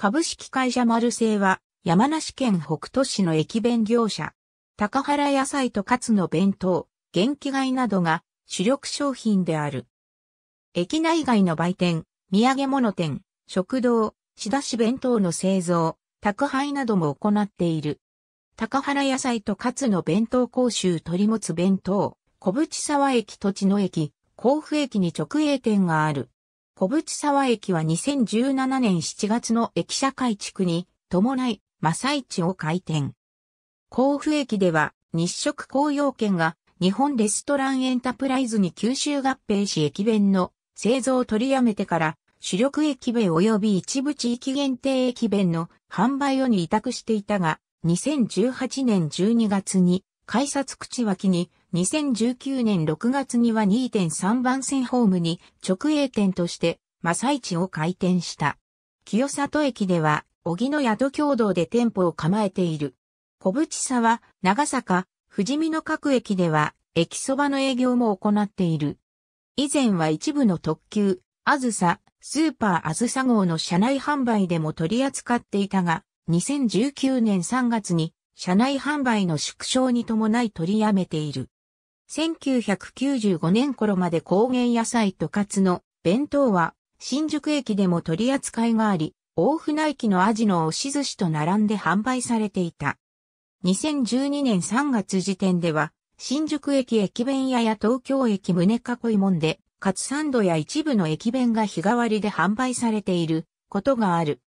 株式会社マルセイは、山梨県北都市の駅弁業者。高原野菜とカツの弁当、元気いなどが主力商品である。駅内外の売店、土産物店、食堂、仕出し弁当の製造、宅配なども行っている。高原野菜とカツの弁当講習取り持つ弁当、小淵沢駅土地の駅、甲府駅に直営店がある。小淵沢駅は2017年7月の駅舎改築に伴い、マサイチを開店。甲府駅では日食紅葉券が日本レストランエンタプライズに吸収合併し駅弁の製造を取りやめてから主力駅弁及び一部地域限定駅弁の販売をに委託していたが、2018年12月に改札口脇に2019年6月には2.3番線ホームに直営店として、まさいを開店した。清里駅では、小木の宿共同で店舗を構えている。小淵沢、長坂、富士見の各駅では、駅そばの営業も行っている。以前は一部の特急、あずさ、スーパーあずさ号の車内販売でも取り扱っていたが、2019年3月に車内販売の縮小に伴い取りやめている。1995年頃まで高原野菜とカツの弁当は新宿駅でも取り扱いがあり、大船駅のアジの押し寿司と並んで販売されていた。2012年3月時点では、新宿駅駅弁屋や東京駅胸囲い門で、カツサンドや一部の駅弁が日替わりで販売されていることがある。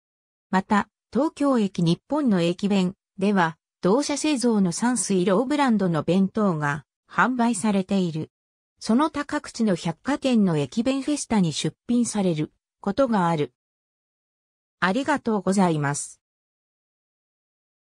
また、東京駅日本の駅弁では、同社製造の山水ローブランドの弁当が販売されている。その他各地の百貨店の駅弁フェスタに出品されることがある。ありがとうございます。